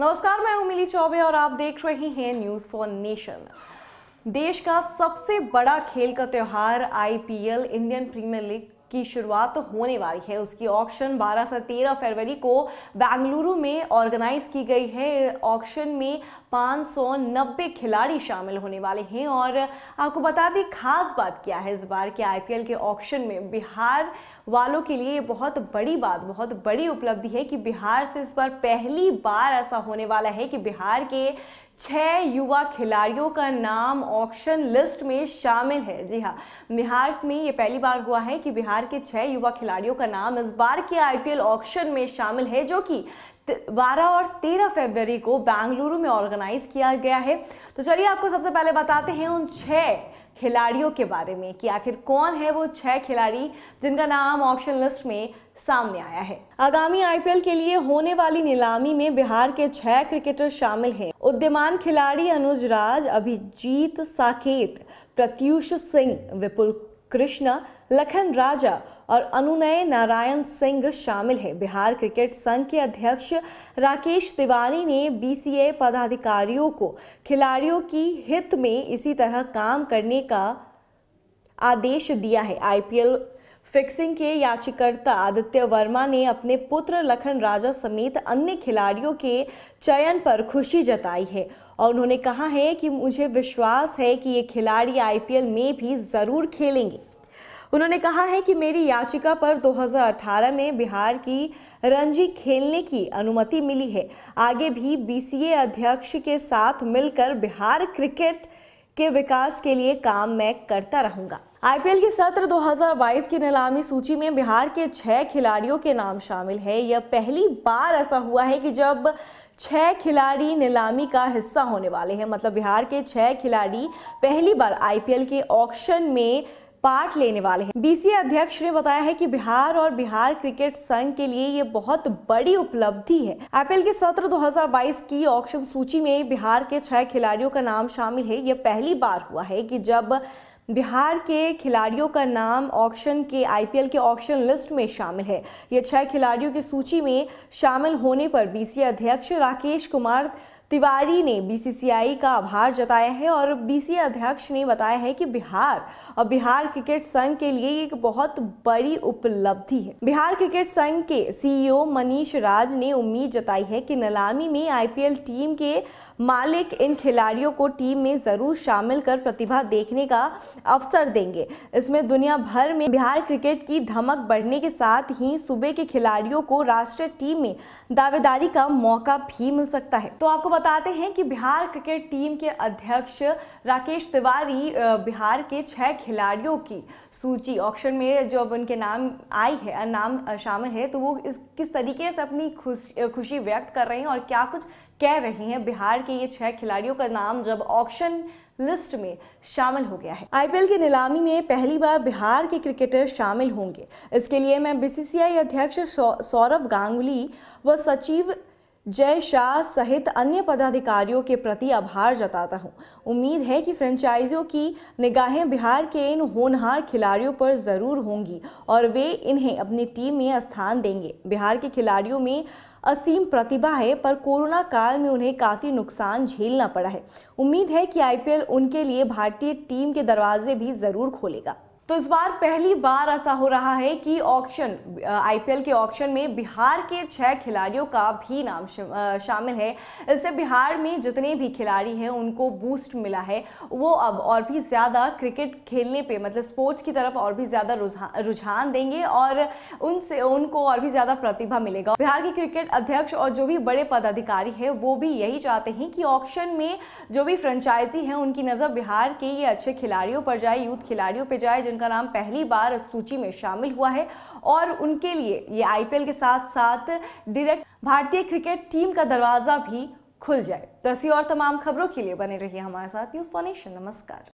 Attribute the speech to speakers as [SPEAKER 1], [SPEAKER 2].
[SPEAKER 1] नमस्कार मैं हूं मिली चौबे और आप देख रहे हैं न्यूज फॉर नेशन देश का सबसे बड़ा खेल का त्यौहार आईपीएल इंडियन प्रीमियर लीग की शुरुआत होने वाली है उसकी ऑक्शन 12 से 13 फरवरी को बेंगलुरु में ऑर्गेनाइज की गई है ऑक्शन में 590 खिलाड़ी शामिल होने वाले हैं और आपको बता दें खास बात क्या है इस बार के आईपीएल के ऑक्शन में बिहार वालों के लिए बहुत बड़ी बात बहुत बड़ी उपलब्धि है कि बिहार से इस बार पहली बार ऐसा होने वाला है कि बिहार के छह युवा खिलाड़ियों का नाम ऑक्शन लिस्ट में शामिल है जी हाँ बिहार में ये पहली बार हुआ है कि बिहार के छह युवा खिलाड़ियों का नाम इस बार के आईपीएल ऑक्शन में शामिल है जो कि 12 और 13 फरवरी को बेंगलुरु में ऑर्गेनाइज किया गया है तो चलिए आपको सबसे पहले बताते हैं उन छह खिलाड़ियों के बारे में कि आखिर कौन है वो छह खिलाड़ी जिनका नाम ऑप्शन लिस्ट में सामने आया है आगामी आईपीएल के लिए होने वाली नीलामी में बिहार के छह क्रिकेटर शामिल हैं उद्यमान खिलाड़ी अनुज राज अभिजीत साकेत प्रत्युष सिंह विपुल कृष्णा लखन राजा और अनुनय नारायण सिंह शामिल हैं बिहार क्रिकेट संघ के अध्यक्ष राकेश तिवारी ने बीसीए पदाधिकारियों को खिलाड़ियों की हित में इसी तरह काम करने का आदेश दिया है आईपीएल फिक्सिंग के याचिकर्ता आदित्य वर्मा ने अपने पुत्र लखन राजा समेत अन्य खिलाड़ियों के चयन पर खुशी जताई है और उन्होंने कहा है कि मुझे विश्वास है कि ये खिलाड़ी आईपीएल में भी ज़रूर खेलेंगे उन्होंने कहा है कि मेरी याचिका पर 2018 में बिहार की रणजी खेलने की अनुमति मिली है आगे भी बी अध्यक्ष के साथ मिलकर बिहार क्रिकेट के विकास के लिए काम मैं करता रहूंगा आईपीएल के सत्र 2022 की नीलामी सूची में बिहार के छह खिलाड़ियों के नाम शामिल है यह पहली बार ऐसा हुआ है कि जब छह खिलाड़ी नीलामी का हिस्सा होने वाले हैं मतलब बिहार के छह खिलाड़ी पहली बार आईपीएल के ऑक्शन में पार्ट लेने वाले हैं बीसीए अध्यक्ष ने बताया है कि बिहार और बिहार क्रिकेट संघ के लिए ये बहुत बड़ी उपलब्धि है आईपीएल के सत्र 2022 की ऑक्शन सूची में बिहार के छह खिलाड़ियों का नाम शामिल है यह पहली बार हुआ है कि जब बिहार के खिलाड़ियों का नाम ऑक्शन के आईपीएल के ऑक्शन लिस्ट में शामिल है ये छह खिलाड़ियों की सूची में शामिल होने पर बीसीए अध्यक्ष राकेश कुमार तिवारी ने बीसीसीआई का आभार जताया है और बीसी अध्यक्ष ने बताया है कि बिहार और बिहार क्रिकेट संघ के लिए एक बहुत बड़ी उपलब्धि है बिहार क्रिकेट संघ के सीईओ e मनीष राज ने उम्मीद जताई है कि नलामी में आईपीएल टीम के मालिक इन खिलाड़ियों को टीम में जरूर शामिल कर प्रतिभा देखने का अवसर देंगे इसमें दुनिया भर में बिहार क्रिकेट की धमक बढ़ने के साथ ही सूबे के खिलाड़ियों को राष्ट्रीय टीम में दावेदारी का मौका भी मिल सकता है तो आपको बताते हैं कि बिहार क्रिकेट टीम के अध्यक्ष राकेश तिवारी बिहार के छह खिलाड़ियों की सूची ऑक्शन में जो अब उनके नाम आई है नाम शामिल है तो वो इस किस तरीके से अपनी खुश खुशी व्यक्त कर रहे हैं और क्या कुछ कह रहे हैं बिहार के ये छह खिलाड़ियों का नाम जब ऑक्शन लिस्ट में शामिल हो गया है आईपीएल की नीलामी में पहली बार बिहार के क्रिकेटर शामिल होंगे इसके लिए मैं बीसीसीआई अध्यक्ष सौरभ गांगुली व सचिव जय शाह सहित अन्य पदाधिकारियों के प्रति आभार जताता हूं। उम्मीद है कि फ्रेंचाइजियों की निगाहें बिहार के इन होनहार खिलाड़ियों पर ज़रूर होंगी और वे इन्हें अपनी टीम में स्थान देंगे बिहार के खिलाड़ियों में असीम प्रतिभा है पर कोरोना काल में उन्हें काफ़ी नुकसान झेलना पड़ा है उम्मीद है कि आईपीएल उनके लिए भारतीय टीम के दरवाजे भी ज़रूर खोलेगा तो इस बार पहली बार ऐसा हो रहा है कि ऑक्शन आईपीएल के ऑक्शन में बिहार के छह खिलाड़ियों का भी नाम शामिल है इससे बिहार में जितने भी खिलाड़ी हैं उनको बूस्ट मिला है वो अब और भी ज़्यादा क्रिकेट खेलने पे मतलब स्पोर्ट्स की तरफ और भी ज़्यादा रुझान देंगे और उनसे उनको और भी ज़्यादा प्रतिभा मिलेगा बिहार के क्रिकेट अध्यक्ष और जो भी बड़े पदाधिकारी हैं वो भी यही चाहते हैं कि ऑक्शन में जो भी फ्रेंचाइजी है उनकी नज़र बिहार के ये अच्छे खिलाड़ियों पर जाए यूथ खिलाड़ियों पर जाए जिनका नाम पहली बार सूची में शामिल हुआ है और उनके लिए ये आईपीएल के साथ साथ डायरेक्ट भारतीय क्रिकेट टीम का दरवाजा भी खुल जाए तो ऐसी और तमाम खबरों के लिए बने रहिए हमारे साथ न्यूज़ फॉर नमस्कार